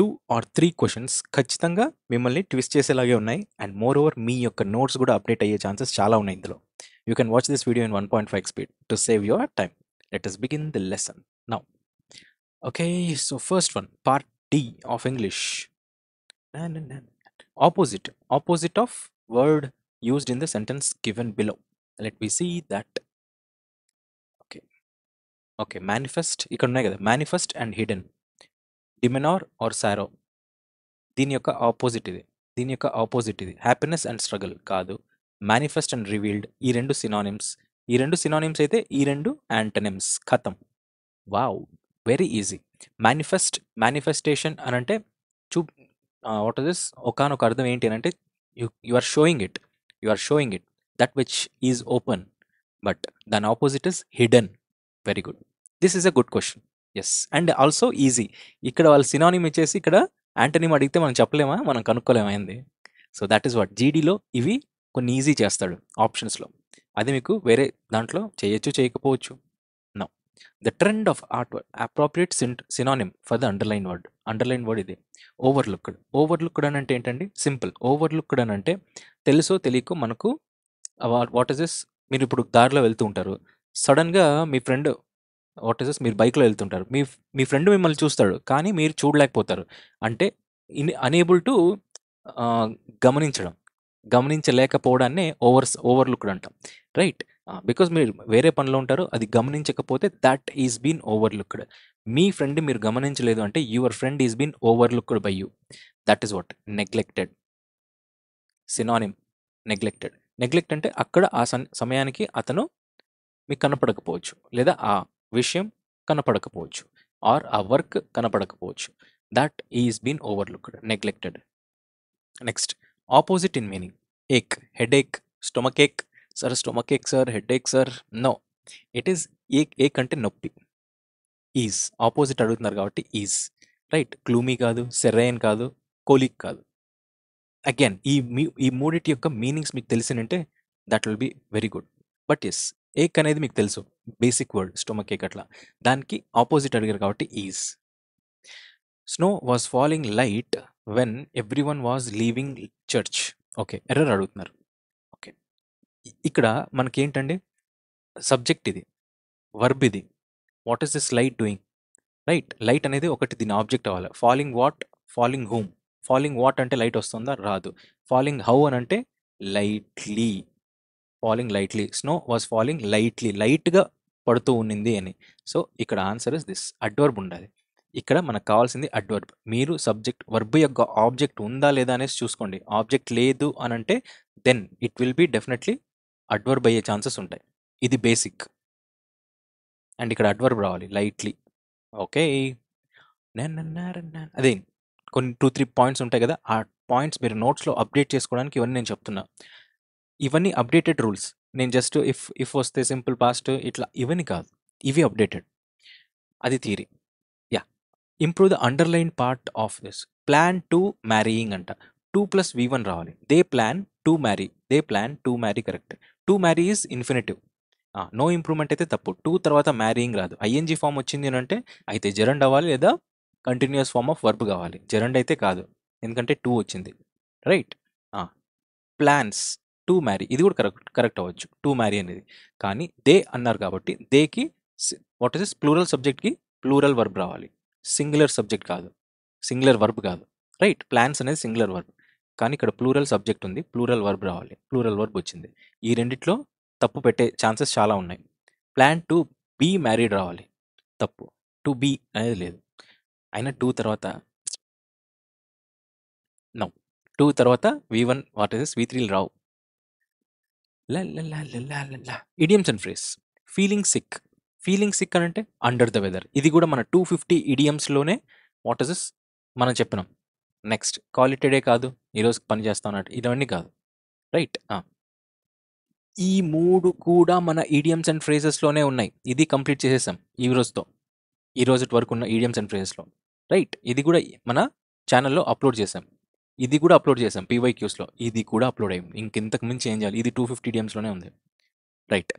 Two are three questions ఖచ్చితంగా మిమ్మల్ని twist చేసేలాగే ఉన్నాయి అండ్ మోర్ ఓవర్ మీ యొక్క నోట్స్ కూడా అప్డేట్ అయ్యే ఛాన్సెస్ చాలా ఉన్నాయి ఇందులో you can watch this video in one point five speed to save your time let us begin the lesson now okay so first one part D of English opposite opposite of word used in the sentence given below let be see that okay okay manifest ఇక్కడ ఉన్నాయి కదా manifest and hidden demeanour or sorrow దీని యొక్క opposite ఇది దీని యొక్క opposite ఇది happiness and struggle కాదు మేనిఫెస్ట్ అండ్ రివీల్డ్ ఈ రెండు సినానిమ్స్ ఈ రెండు సినానిమ్స్ అయితే ఈ రెండు యాంటనిమ్స్ ఖతం wow very easy manifest manifestation అని అంటే చూ వాట్ దిస్ ఒకనొక అర్థం ఏంటి అని అంటే you are showing it you are showing it that which is open but దాని opposite is hidden very good this is a good question yes and also easy ఇక్కడ వాళ్ళు సినానిమ్ ఇచ్చేసి ఇక్కడ యాంటనీమ్ అడిగితే మనం చెప్పలేమా మనం కనుక్కోలేమైంది సో దట్ ఈస్ వాట్ జీడీలో ఇవి కొన్ని ఈజీ చేస్తాడు ఆప్షన్స్లో అది మీకు వేరే దాంట్లో చేయొచ్చు చేయకపోవచ్చు నా the trend of art word appropriate syn synonym for the underline word underline word ఇది ఓవర్లుక్డ్ లుక్డ్ అని అంటే ఏంటండి సింపుల్ లుక్డ్ అని అంటే తెలుసో తెలియకో మనకు వాట్ ఇస్ దిస్ మీరు ఇప్పుడు దారిలో వెళ్తూ ఉంటారు సడన్గా మీ ఫ్రెండ్ వాట్ ఇస్ మీరు బైక్లో వెళ్తుంటారు మీ మీ ఫ్రెండ్ మిమ్మల్ని చూస్తాడు కానీ మీరు చూడలేకపోతారు అంటే ఇన్ అనేబుల్ టు గమనించడం గమనించలేకపోవడాన్నే ఓవర్ ఓవర్లుక్డ్ అంటాం రైట్ బికాస్ మీరు వేరే పనిలో ఉంటారు అది గమనించకపోతే దట్ ఈస్ బీన్ ఓవర్లుక్డ్ మీ ఫ్రెండ్ మీరు గమనించలేదు అంటే your friend is been overlooked by you that is what neglected synonym neglected neglect అంటే అక్కడ ఆ సమయానికి అతను మీకు కనపడకపోవచ్చు లేదా ఆ విషయం కనపడకపోవచ్చు ఆర్ ఆ వర్క్ కనపడకపోవచ్చు that is been overlooked neglected next opposite in meaning ache head ache stomach ache sore stomach ache sore head ache sore no it is ache ache అంటే నొప్పి ఈజ్ ఆపోజిట్ అడుగుతున్నారు కాబట్టి ఈజ్ రైట్ క్లూమీ కాదు సెర్రైన్ కాదు colic కాదు again ఈ మీ ఈ మూడిటి యొక్క మీనింగ్స్ మీకు తెలిసినంటే that will be very good but as ache అనేది మీకు తెలుసు బేసిక్ వర్డ్ స్టొమక్ ఏక్ అట్లా దానికి ఆపోజిట్ అడిగారు కాబట్టి is snow was falling light when everyone was leaving church okay error అడుగుతున్నారు ఓకే ఇక్కడ మనకి ఏంటండి సబ్జెక్ట్ ఇది వర్బ్ ఇది what is this light doing right light అనేది ఒకటి దీని ఆబ్జెక్ట్ అవ్వాలి falling what falling whom falling what అంటే లైట్ వస్తుందా రాదు ఫాలింగ్ హౌ అని అంటే lightly falling lightly snow was falling lightly లైట్గా పడుతూ ఉన్నింది అని సో ఇక్కడ ఆన్సర్ ఇస్ దిస్ అడ్వర్బ్ ఉండాలి ఇక్కడ మనకు కావాల్సింది అడ్వర్బ్ మీరు సబ్జెక్ట్ వర్బ్ యొక్క ఆబ్జెక్ట్ ఉందా లేదా అనేసి చూసుకోండి ఆబ్జెక్ట్ లేదు అని అంటే then it will be definitely adverb అయ్యే ఛాన్సెస్ ఉంటాయి ఇది బేసిక్ అండ్ ఇక్కడ అడ్వర్బ్ రావాలి లైట్లీ ఓకే అదే కొన్ని టూ త్రీ పాయింట్స్ ఉంటాయి కదా ఆ పాయింట్స్ మీరు నోట్స్లో అప్డేట్ చేసుకోవడానికి ఇవన్నీ నేను చెప్తున్నా ఇవన్నీ అప్డేటెడ్ రూల్స్ నేను జస్ట్ ఇఫ్ ఇఫ్ వస్తే సింపుల్ పాస్ట్ ఇట్లా ఇవన్నీ కాదు ఇవి అప్డేటెడ్ అది theory yeah improve the underline part of this plan to marrying అంట టూ ప్లస్ వి వన్ రావాలి they plan to marry they plan to marry correct to marry is infinitive no improvement అయితే తప్పు two తర్వాత marrying రాదు ING form వచ్చింది అంటే అయితే జరండ్ అవ్వాలి లేదా కంటిన్యూస్ ఫామ్ ఆఫ్ వర్బ్ కావాలి జరండ్ అయితే కాదు ఎందుకంటే టూ వచ్చింది రైట్ ప్లాన్స్ టు మ్యారీ ఇది కూడా కరెక్ట్ కరెక్ట్ అవ్వచ్చు టు మ్యారీ అనేది కానీ దే అన్నారు కాబట్టి దేకి వాట్ ఇస్ ప్లూరల్ సబ్జెక్ట్కి ప్లూరల్ వర్బ్ రావాలి సింగులర్ సబ్జెక్ట్ కాదు సింగులర్ వర్బ్ కాదు రైట్ ప్లాన్స్ అనేది సింగులర్ వర్బ్ కానీ ఇక్కడ ప్లూరల్ సబ్జెక్ట్ ఉంది ప్లూరల్ వర్బ్ రావాలి ప్లూరల్ వర్బ్ వచ్చింది ఈ రెండిట్లో తప్పు పెట్టే ఛాన్సెస్ చాలా ఉన్నాయి ప్లాన్ టు బీ మ్యారీడ్ రావాలి తప్పు టు బీ అనేది లేదు అయినా టూ తర్వాత నౌ టూ తర్వాత V one what is V త్రీలు రావు idioms and phrase feeling sick feeling sick అని అంటే అండర్ ద వెదర్ ఇది కూడా మన టూ ఫిఫ్టీ ఇడియమ్స్లోనే వాట్ ఇస్ మనం చెప్పినాం నెక్స్ట్ క్వాలిటీడే కాదు ఈరోజు పని చేస్తాం అన్నట్టు ఇవన్నీ కాదు రైట్ ఈ మూడు కూడా మన ఈడియమ్స్ అండ్ ఫ్రేజెస్లోనే ఉన్నాయి ఇది కంప్లీట్ చేసేసాం ఈ రోజుతో ఈ రోజు వరకు ఉన్న ఈడియమ్స్ అండ్ ఫ్రేజెస్లో రైట్ ఇది కూడా మన ఛానల్లో అప్లోడ్ చేసాం ఇది కూడా అప్లోడ్ చేసాం క్యూస్లో ఇది కూడా అప్లోడ్ అయింది ఇంతకు మించి ఏం చేయాలి ఇది టూ ఫిఫ్టీ డిఎమ్స్లోనే ఉంది right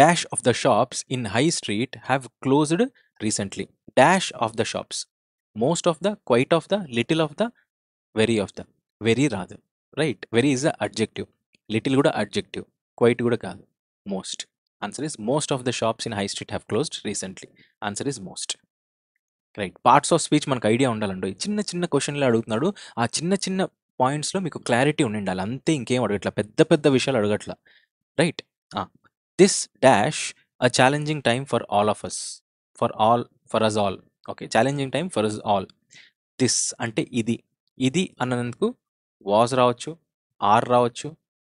dash of the shops in high street have closed recently dash of the shops most of the quite of the little of the very of the very రాదు right very is a adjective little కూడా adjective quite కూడా కాదు most answer is most of the shops in high street have closed recently answer is most right parts of speech మనకు idea ఉండాలండి చిన్న చిన్న క్వశ్చన్లు అడుగుతున్నాడు ఆ చిన్న చిన్న పాయింట్స్లో మీకు క్లారిటీ ఉండాలి అంతే ఇంకేం అడగట్ల పెద్ద పెద్ద విషయాలు అడగట్ల right this dash a challenging time for all of us for all for us all okay challenging time for us all this అంటే ఇది ఇది అన్నందుకు వాజ్ రావచ్చు ఆర్ రావచ్చు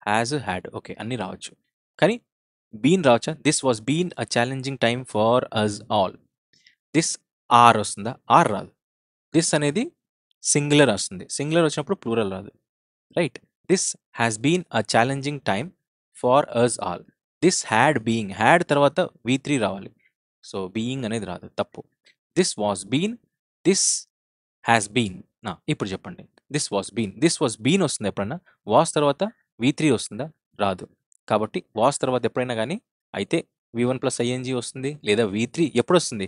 హ్యాజ్ హ్యాడ్ ఓకే అన్ని రావచ్చు కానీ బీన్ రావచ్చా this was been a challenging time for us all this are వస్తుందా ఆర్ రాదు దిస్ అనేది సింగులర్ వస్తుంది సింగులర్ వచ్చినప్పుడు ప్లూరల్ రాదు right this has been a challenging time for us all this had being had తర్వాత V three రావాలి so being అనేది రాదు తప్పు this was been this has been నా ఇప్పుడు చెప్పండి this was been this was been వస్తుంది ఎప్పుడన్నా వాస్ తర్వాత వి త్రీ వస్తుందా రాదు కాబట్టి వాస్ తర్వాత ఎప్పుడైనా కానీ అయితే వి వన్ ప్లస్ ఐఎన్జి వస్తుంది లేదా వి త్రీ ఎప్పుడు వస్తుంది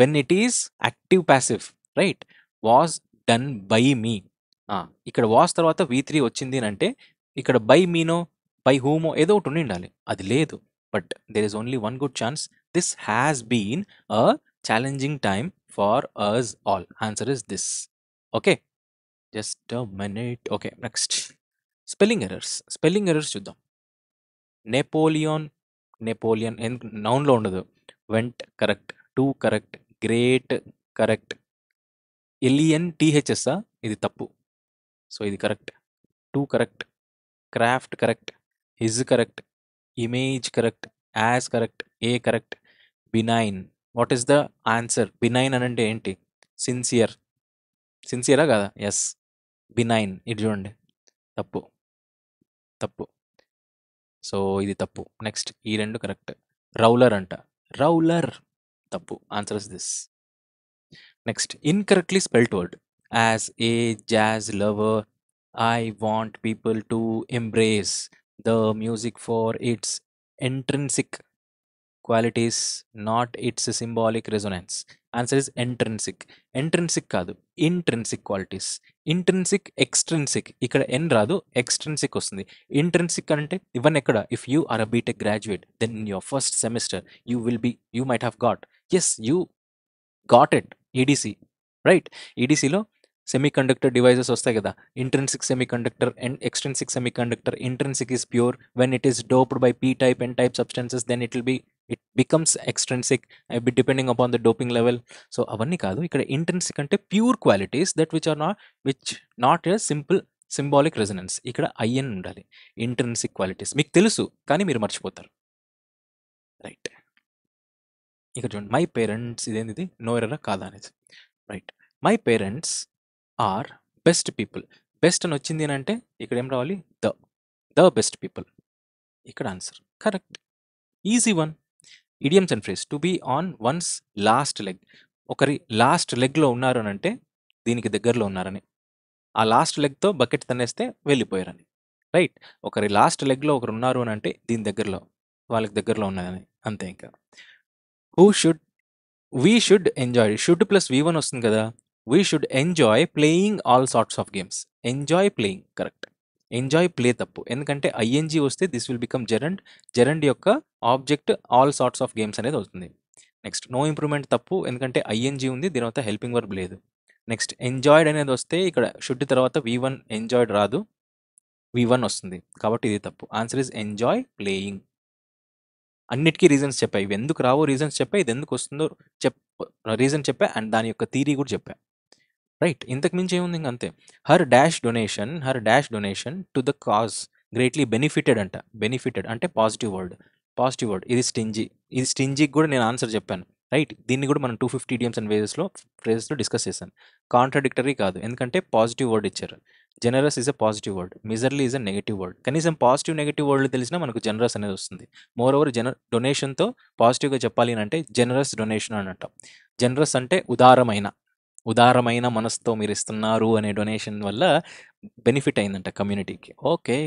when it is active passive right was done by me ఇక్కడ వాస్ తర్వాత వి త్రీ వచ్చింది అని అంటే ఇక్కడ బై మీనో బై హూమో ఏదో ఒకటి ఉండి ఉండాలి అది లేదు but there is only one good chance this has been a challenging time for us all answer is this okay just minute okay next spelling errors spelling errors చూద్దాం నెపోలియన్ నెపోలియన్ నౌన్లో ఉండదు went correct too correct great correct L E N టీహెచ్ఎస్సా ఇది తప్పు so ఇది correct too correct craft correct his correct image correct as correct a correct benign what is the answer benign అని అంటే ఏంటి సిన్సియర్ సిన్సియరా కదా ఎస్ బినైన్ ఇటు చూడండి తప్పు తప్పు సో ఇది తప్పు నెక్స్ట్ ఈ రెండు కరెక్ట్ రౌలర్ అంట రౌలర్ తప్పు answer is this next incorrectly spelt word as a jazz lover I want people to embrace the music for its intrinsic qualities not its symbolic resonance answer is intrinsic intrinsic కాదు intrinsic qualities intrinsic extrinsic ఇక్కడ ఎన్ రాదు extrinsic వస్తుంది intrinsic అంటే ఇవన్నీ ఎక్కడ if you are a BTech graduate then your first semester you will be you might have got yes you got it EDC right ఈడీసీలో semiconductor devices వస్తాయి కదా intrinsic semi and extrinsic semi intrinsic is pure when it is doped by P type and type substances then it will be it becomes extrinsic I be depending upon the doping level so అవన్నీ కాదు ఇక్కడ intrinsic అంటే pure qualities that which are not which not a simple symbolic resonance ఇక్కడ I N ఉండాలి intrinsic qualities మీకు తెలుసు కానీ మీరు మర్చిపోతారు ఇక్కడ చూడండి మై పేరెంట్స్ ఇదేంది నో నోరెరా కాదా అనేది right my parents are best people best అని వచ్చింది అని అంటే ఇక్కడ ఏం రావాలి ద ద బెస్ట్ పీపుల్ ఇక్కడ answer correct easy one idioms and phrase to be on one's last leg ఒకరి లాస్ట్ లెగ్లో ఉన్నారు అని అంటే దీనికి దగ్గరలో ఉన్నారని ఆ లాస్ట్ లెగ్తో బకెట్ తన్నేస్తే వెళ్ళిపోయారని రైట్ ఒకరి లాస్ట్ లెగ్లో ఒకరు ఉన్నారు అని అంటే దీని దగ్గరలో వాళ్ళకి దగ్గరలో ఉన్నదని అంతే ఇంకా who should we should enjoy should plus we one వస్తుంది కదా we should enjoy playing all sorts of games enjoy playing correct enjoy play తప్పు ఎందుకంటే ఐఎన్జి వస్తే this will become gerund gerund యొక్క object all sorts of games అనేది అవుతుంది next no improvement తప్పు ఎందుకంటే ఐఎన్జి ఉంది దీని తర్వాత హెల్పింగ్ వర్క్ లేదు నెక్స్ట్ ఎంజాయిడ్ అనేది వస్తే ఇక్కడ షుడ్ తర్వాత వి వన్ ఎంజాయిడ్ రాదు వి వన్ వస్తుంది కాబట్టి ఇది తప్పు ఆన్సర్ ఇస్ ఎంజాయ్ ప్లేయింగ్ అన్నిటికీ రీజన్స్ చెప్పా ఇవి ఎందుకు రావో రీజన్స్ చెప్పా ఇది ఎందుకు వస్తుందో చెప్ రీజన్ చెప్పా అండ్ దాని యొక్క థీరీ కూడా చెప్పా రైట్ ఇంతకు మించి ఏముంది ఇంక అంతే her dash donation her dash donation to the cause greatly benefited అంట బెనిఫిటెడ్ అంటే పాజిటివ్ వర్డ్ పాజిటివ్ వర్డ్ ఇది స్టింజీ ఇది స్టింజీకి కూడా నేను ఆన్సర్ చెప్పాను రైట్ దీన్ని కూడా మనం టూ ఫిఫ్టీ డిఎమ్స్ అండ్ వేజెస్లో ఫ్రేజెస్లో డిస్కస్ చేశాను కాంట్రడిక్టరీ కాదు ఎందుకంటే పాజిటివ్ వర్డ్ ఇచ్చారు generous is a positive word miserly is a negative word కనీసం పాజిటివ్ నెగిటివ్ వర్డ్లు తెలిసినా మనకు జనరస్ అనేది వస్తుంది మోర్ ఓవర్ జన డొనేషన్తో పాజిటివ్గా చెప్పాలి అని అంటే జనరస్ డొనేషన్ అని అంటాం జనరస్ అంటే ఉదారమైన ఉదారమైన మనసుతో మీరు ఇస్తున్నారు అనే డొనేషన్ వల్ల బెనిఫిట్ అయిందంట కమ్యూనిటీకి ఓకే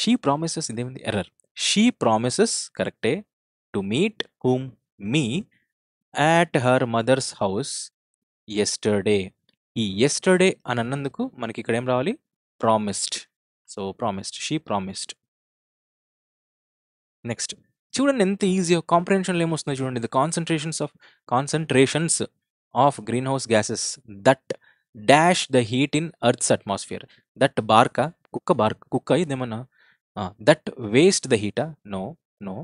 షీ ప్రామిసెస్ ఇదేమిది ఎర్రర్ షీ ప్రామిసెస్ కరెక్టే to meet whom me at her mother's house yesterday ఈ ఎస్టర్డే అని అన్నందుకు మనకి ఇక్కడ ఏం రావాలి promised so promised she promised next చూడండి ఎంత ఈజీగా కాంప్రహెన్షన్లో ఏమొస్తుందో చూడండి the concentrations of concentrations of greenhouse gases that dash the heat in earth's atmosphere that బార్క కుక్క బార్క కుక్క ఇదేమన్నా దట్ వేస్ట్ ద హీటా నో నో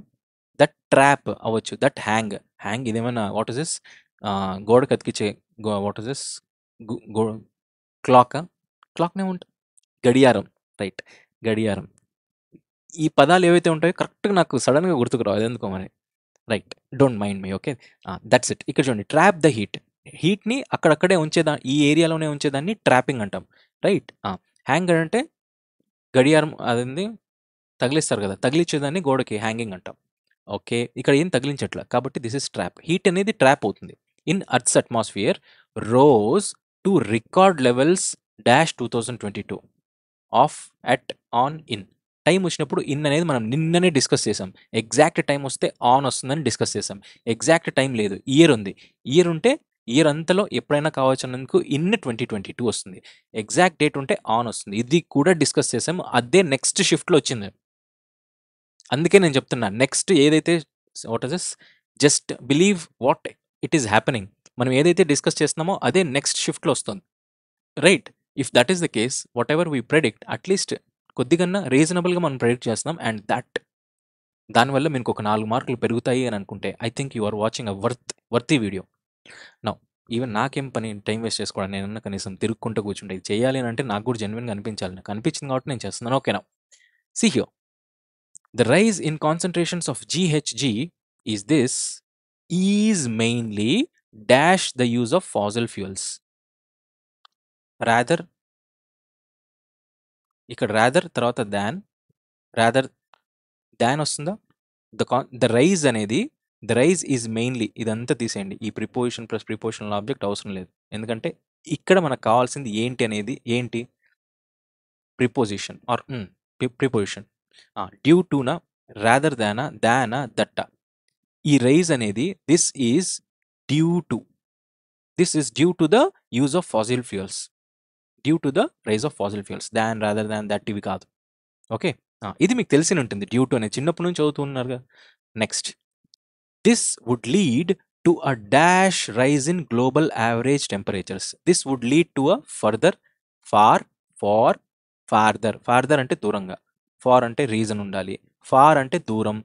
దట్ ట్రాప్ అవ్వచ్చు దట్ హ్యాంగ్ హ్యాంగ్ ఇదేమన్నా వాట్ ఇస్ దిస్ గోడకు అతికిచ్చే వాట్ ఇస్ దిస్ క్లాక్ క్లాక్నే ఉంటుంది గడియారం రైట్ గడియారం ఈ పదాలు ఏవైతే ఉంటాయో కరెక్ట్గా నాకు సడన్గా గుర్తుకు రావు ఎందుకో మరి right don't mind me okay that's it ఇక్కడ చూడండి ట్రాప్ ద హీట్ హీట్ని అక్కడక్కడే ఉంచేదా ఈ ఏరియాలోనే ఉంచేదాన్ని ట్రాపింగ్ అంటాం రైట్ హ్యాంగర్ అంటే గడియారం అది తగిలిస్తారు కదా తగిలించేదాన్ని గోడకి హ్యాంగింగ్ అంటాం ఓకే ఇక్కడ ఏం తగిలించట్లా కాబట్టి దిస్ ఇస్ ట్రాప్ హీట్ అనేది ట్రాప్ అవుతుంది in earth's atmosphere rose to record levels dash two thousand twenty two of at on in time వచ్చినప్పుడు ఇన్ అనేది మనం నిన్ననే డిస్కస్ చేసాం ఎగ్జాక్ట్ టైం వస్తే ఆన్ వస్తుందని డిస్కస్ చేసాం ఎగ్జాక్ట్ టైం లేదు ఇయర్ ఉంది ఇయర్ ఉంటే ఇయర్ అంతలో ఎప్పుడైనా కావచ్చు అన్నందుకు ఇన్ ట్వంటీ ట్వంటీ టూ వస్తుంది ఎగ్జాక్ట్ డేట్ ఉంటే ఆన్ వస్తుంది ఇది కూడా డిస్కస్ చేసాం అదే నెక్స్ట్ షిఫ్ట్లో వచ్చింది అందుకే నేను చెప్తున్నా నెక్స్ట్ ఏదైతే what is just believe what it is happening మనం ఏదైతే డిస్కస్ చేస్తున్నామో అదే నెక్స్ట్ షిఫ్ట్లో వస్తుంది right if that is the case whatever we predict at least కొద్దిగన్నా రీజనబుల్గా మనం ప్రెడిక్ట్ చేస్తున్నాం అండ్ దట్ దానివల్ల మీకు ఒక నాలుగు మార్కులు పెరుగుతాయి అని అనుకుంటే I think you are watching a worth worthy video నా ఈవెన్ నాకేం పని టైం వేస్ట్ చేసుకోవడం నేను కనీసం తిరుక్కుంటూ కూర్చుంటే ఇది చేయాలి అని అంటే నాకు కూడా జెన్యున్గా అనిపించాలి నాకు అనిపించింది కాబట్టి నేను చేస్తున్నాను ఓకేనా see here the rise in concentrations of GHG is this is mainly dash the use of fossil fuels. Rather, ఇక్కడ రాదర్ తర్వాత దాన్ రాదర్ దాన్ వస్తుందా ద కాన్ ద రైజ్ అనేది ద రైజ్ ఈజ్ మెయిన్లీ ఇదంతా తీసేయండి ఈ ప్రిపోజిషన్ ప్లస్ ప్రిపోజిషన్ ఆబ్జెక్ట్ అవసరం లేదు ఎందుకంటే ఇక్కడ మనకు కావాల్సింది ఏంటి అనేది ఏంటి preposition or preposition due to నా రాదర్ దానా దానా దట్ట ఈ రైజ్ అనేది this is due to this is due to the use of fossil fuels due to the rise of fossil fuels than rather than that ఇవి కాదు okay ఇది మీకు తెలిసిన ఉంటుంది డ్యూ టు అనేది చిన్నప్పటి నుంచి చదువుతున్నారు కదా next this would lead to a dash rise in global average temperatures this would lead to a further far far farther farther అంటే దూరంగా ఫార్ అంటే రీజన్ ఉండాలి ఫార్ అంటే దూరం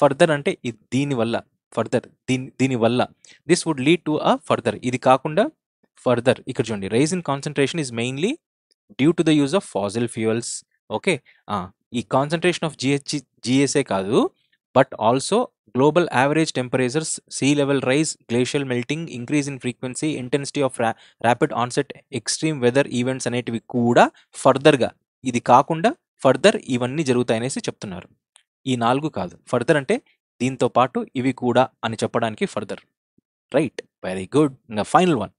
ఫర్దర్ అంటే దీనివల్ల ఫర్దర్ దీని దీనివల్ల this would lead to a further ఇది కాకుండా ఫర్దర్ ఇక్కడ చూడండి rise in concentration is mainly due to the use of fossil fuels okay ఈ కాన్సన్ట్రేషన్ ఆఫ్ జిహెచ్ జిఎస్ఏ కాదు but also global average temperatures sea level rise glacial melting increase in frequency intensity of rapid onset extreme weather events అనేటివి కూడా ఫర్దర్గా ఇది కాకుండా further ఇవన్నీ జరుగుతాయనేసి చెప్తున్నారు ఈ నాలుగు కాదు ఫర్దర్ అంటే దీంతో పాటు ఇవి కూడా అని చెప్పడానికి ఫర్దర్ రైట్ వెరీ గుడ్ ఇంకా final one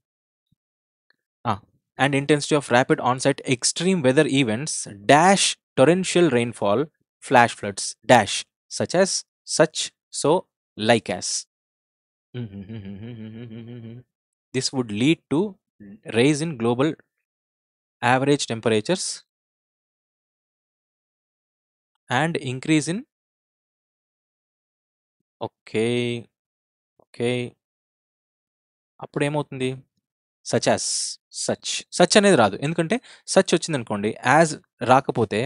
and intensity of rapid onset extreme weather events dash torrential rainfall flash floods dash such as such so like as this would lead to rise in global average temperatures and increase in okay. Okay. అప్పుడు ఏమవుతుంది such as, such. Such అనేది రాదు. ఎందుకంటే such వచ్చింది అనుకోండి as రాకపోతే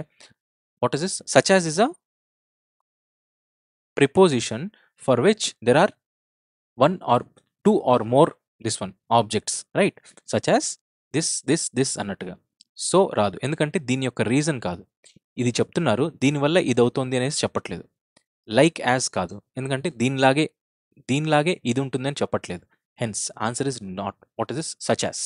what is is such as is a... preposition for which there are one or two or more this one objects right such as this this this అన్నట్టుగా so రాదు ఎందుకంటే దీని యొక్క రీజన్ కాదు ఇది చెప్తున్నారు దీనివల్ల ఇది అవుతుంది అనేసి చెప్పట్లేదు. లైక్ యాజ్ కాదు ఎందుకంటే దీనిలాగే దీనిలాగే ఇది ఉంటుందని చెప్పట్లేదు hence answer is not what is is such as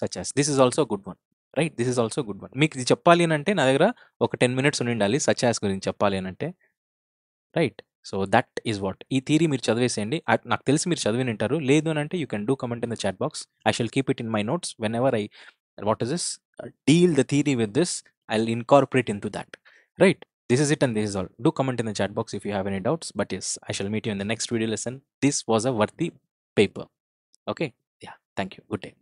such as this is also good one right this is also good one మీకు ఇది చెప్పాలి అని అంటే నా దగ్గర ఒక టెన్ మినిట్స్ ఉండాలి సచ్ యాస్ గురించి చెప్పాలి అని అంటే right so that is what ఈ థీరీ మీరు చదివేసేయండి నాకు తెలిసి మీరు చదివి ఉంటారు లేదు అని అంటే you can do comment in the chat box I shall keep it in my notes whenever I what is this deal the theory with this I incorporate into that right This is it and this is all. Do comment in the chat box if you have any doubts. But yes, I shall meet you in the next video lesson. This was a worthy paper. Okay. Yeah. Thank you. Good day.